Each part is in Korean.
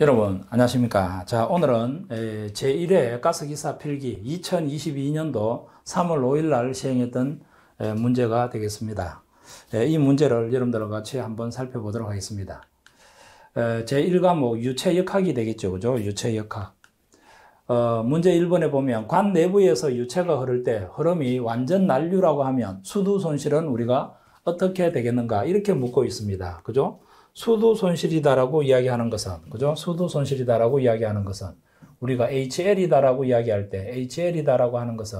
여러분 안녕하십니까 자 오늘은 제1회 가스기사 필기 2022년도 3월 5일날 시행했던 문제가 되겠습니다 이 문제를 여러분들과 같이 한번 살펴보도록 하겠습니다 제1과목 유체역학이 되겠죠 그죠 유체역학 어, 문제 1번에 보면 관 내부에서 유체가 흐를 때 흐름이 완전 난류라고 하면 수두 손실은 우리가 어떻게 되겠는가 이렇게 묻고 있습니다 그죠 수도 손실이다라고 이야기하는 것은 그죠? 수도 손실이다라고 이야기하는 것은 우리가 HL이다라고 이야기할 때 HL이다라고 하는 것은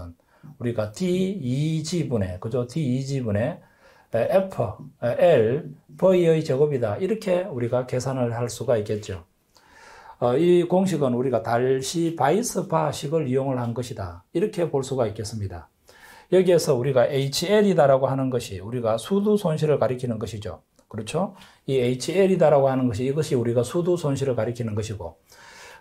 우리가 D2지분의 e 그죠? D2지분의 e F, L, V의 제곱이다. 이렇게 우리가 계산을 할 수가 있겠죠. 어, 이 공식은 우리가 달시 바이스파식을 이용을 한 것이다. 이렇게 볼 수가 있겠습니다. 여기에서 우리가 HL이다라고 하는 것이 우리가 수두 손실을 가리키는 것이죠. 그렇죠? 이 HL이다라고 하는 것이 이것이 우리가 수두 손실을 가리키는 것이고,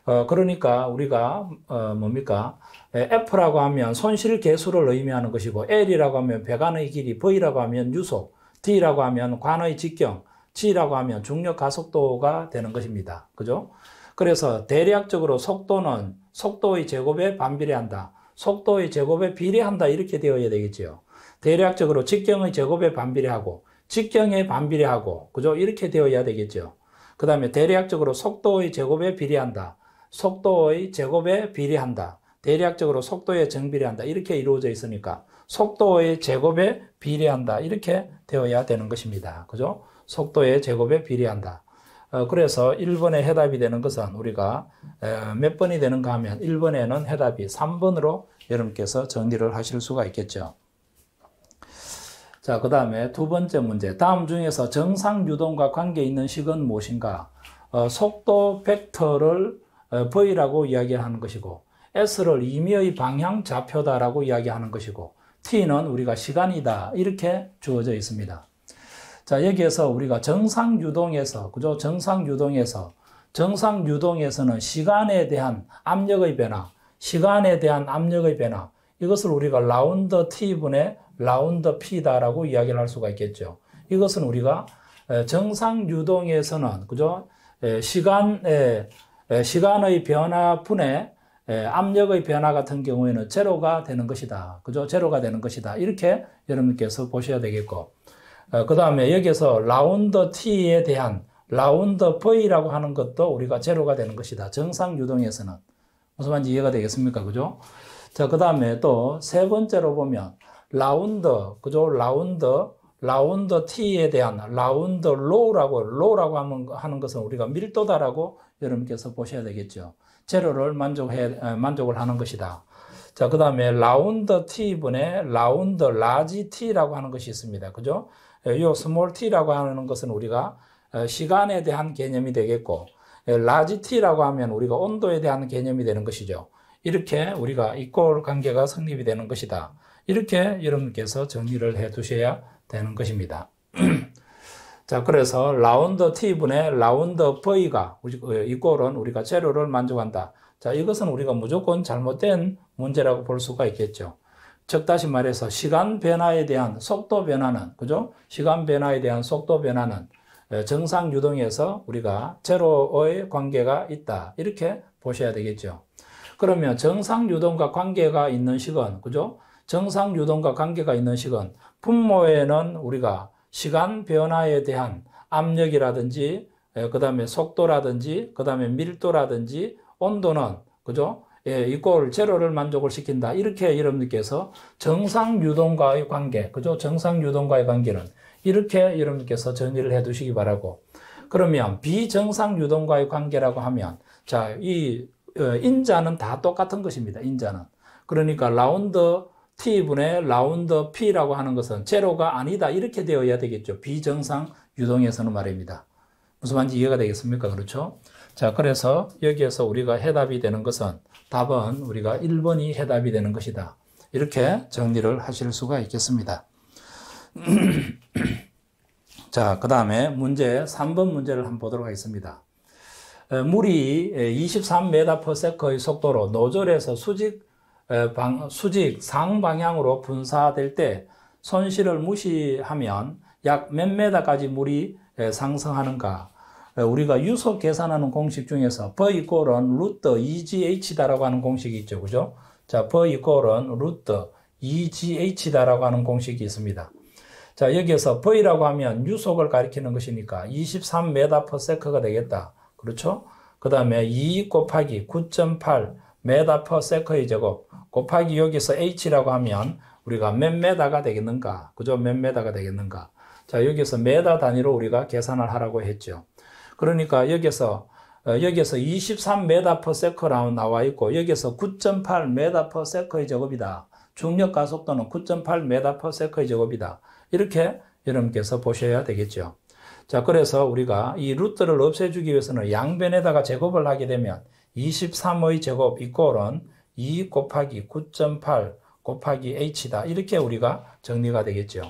어, 그러니까 우리가, 어, 뭡니까? F라고 하면 손실 개수를 의미하는 것이고, L이라고 하면 배관의 길이, V라고 하면 유속, D라고 하면 관의 직경, G라고 하면 중력 가속도가 되는 것입니다. 그죠? 그래서 대략적으로 속도는 속도의 제곱에 반비례한다. 속도의 제곱에 비례한다. 이렇게 되어야 되겠지요. 대략적으로 직경의 제곱에 반비례하고 직경에 반비례하고 그죠? 이렇게 되어야 되겠죠. 그 다음에 대략적으로 속도의 제곱에 비례한다. 속도의 제곱에 비례한다. 대략적으로 속도에 정비례한다. 이렇게 이루어져 있으니까 속도의 제곱에 비례한다. 이렇게 되어야 되는 것입니다. 그죠? 속도의 제곱에 비례한다. 어, 그래서 1번에 해답이 되는 것은 우리가 에, 몇 번이 되는가 하면 1번에는 해답이 3번으로 여러분께서 정리를 하실 수가 있겠죠. 자, 그 다음에 두 번째 문제. 다음 중에서 정상 유동과 관계 있는 식은 무엇인가? 어, 속도 벡터를 어, V라고 이야기하는 것이고, S를 임의의 방향 좌표다라고 이야기하는 것이고, T는 우리가 시간이다. 이렇게 주어져 있습니다. 자, 여기에서 우리가 정상 유동에서, 그죠? 정상 유동에서, 정상 유동에서는 시간에 대한 압력의 변화, 시간에 대한 압력의 변화, 이것을 우리가 라운드 t분의 라운드 p다라고 이야기를 할 수가 있겠죠. 이것은 우리가 정상 유동에서는 그죠? 시간의 시간의 변화분에 압력의 변화 같은 경우에는 제로가 되는 것이다. 그죠? 제로가 되는 것이다. 이렇게 여러분께서 보셔야 되겠고. 어, 그 다음에 여기에서 라운드 t에 대한 라운드 V라고 하는 것도 우리가 제로가 되는 것이다. 정상 유동에서는. 무슨 말인지 이해가 되겠습니까? 그죠? 자, 그 다음에 또 세 번째로 보면 라운드, 그죠? 라운드, 라운드 T에 대한 라운드 로우라고, 로우라고 하면, 그, 하는 것은 우리가 밀도다라고 여러분께서 보셔야 되겠죠. 재료를 만족해, 만족을 하는 것이다. 자, 그 다음에 라운드 T분의 라운드 라지 T라고 하는 것이 있습니다. 그죠? 요 스몰 T라고 하는 것은 우리가 시간에 대한 개념이 되겠고, 라지 T라고 하면 우리가 온도에 대한 개념이 되는 것이죠. 이렇게 우리가 이꼴 관계가 성립이 되는 것이다. 이렇게 여러분께서 정리를 해 두셔야 되는 것입니다. 자, 그래서 라운드 T분의 라운드 V가 어, 이꼴은 우리가 재료를 만족한다. 자, 이것은 우리가 무조건 잘못된 문제라고 볼 수가 있겠죠. 즉 다시 말해서 시간 변화에 대한 속도 변화는 그죠? 시간 변화에 대한 속도 변화는 어, 정상 유동에서 우리가 제로의 관계가 있다. 이렇게 보셔야 되겠죠. 그러면 정상 유동과 관계가 있는 식은, 그죠? 정상 유동과 관계가 있는 식은 분모에는 우리가 시간 변화에 대한 압력이라든지, 예, 그 다음에 속도라든지, 그 다음에 밀도라든지, 온도는, 그죠? 예, 이꼴 제로를 만족을 시킨다. 이렇게 여러분께서 들 정상 유동과의 관계, 그죠? 정상 유동과의 관계는 이렇게 여러분께서 정의를 해 두시기 바라고. 그러면 비정상 유동과의 관계라고 하면 자, 이 어, 인자는 다 똑같은 것입니다. 인자는. 그러니까 라운드 T분의 라운드 P라고 하는 것은 제로가 아니다. 이렇게 되어야 되겠죠. 비정상 유동에서는 말입니다. 무슨 말인지 이해가 되겠습니까? 그렇죠? 자, 그래서 여기에서 우리가 해답이 되는 것은 답은 우리가 1번이 해답이 되는 것이다. 이렇게 정리를 하실 수가 있겠습니다. 자, 그 다음에 문제 3번 문제를 한번 보도록 하겠습니다. 어, 물이 23m/s의 속도로 노즐에서 수직 방, 수직 상방향으로 분사될 때 손실을 무시하면 약 몇 메다까지 물이 상승하는가? 우리가 유속 계산하는 공식 중에서 V e q u a l 은 루트 EGH다라고 하는 공식이 있죠. 그죠? 자, V e q u a l 은 루트 EGH다라고 하는 공식이 있습니다. 자, 여기에서 v 라고 하면 유속을 가리키는 것이니까 23m/s가 되겠다. 그렇죠? 그 다음에 2 e 곱하기 9.8 메다 퍼 세커의 제곱 곱하기 여기서 h라고 하면 우리가 몇 메다가 되겠는가? 그죠? 몇 메다가 되겠는가? 자, 여기서 메다 단위로 우리가 계산을 하라고 했죠. 그러니까 여기서 어, 여기서 23m per s 라고 나와 있고 여기서 9.8m per s 의 제곱이다. 중력 가속도는 9.8m per s 의 제곱이다. 이렇게 여러분께서 보셔야 되겠죠. 자, 그래서 우리가 이 루트를 없애주기 위해서는 양변에다가 제곱을 하게 되면 23의 제곱 이꼴은 2 곱하기 9.8 곱하기 h다. 이렇게 우리가 정리가 되겠죠.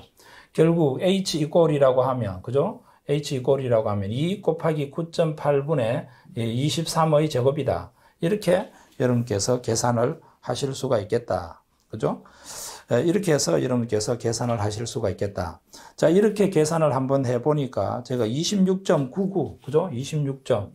결국 h 이꼴이라고 하면, 그죠? h 이꼴이라고 하면 2 곱하기 9.8분의 23의 제곱이다. 이렇게 여러분께서 계산을 하실 수가 있겠다. 그죠? 예, 이렇게 해서 여러분께서 계산을 하실 수가 있겠다. 자, 이렇게 계산을 한번 해보니까 제가 26.99, 그죠? 26점,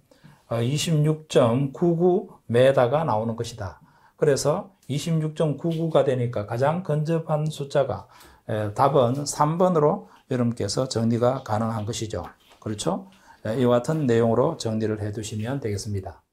2 6 9 9다가 나오는 것이다. 그래서 26.99가 되니까 가장 근접한 숫자가 예, 답은 3번으로 여러분께서 정리가 가능한 것이죠. 그렇죠? 예, 이와 같은 내용으로 정리를 해 두시면 되겠습니다.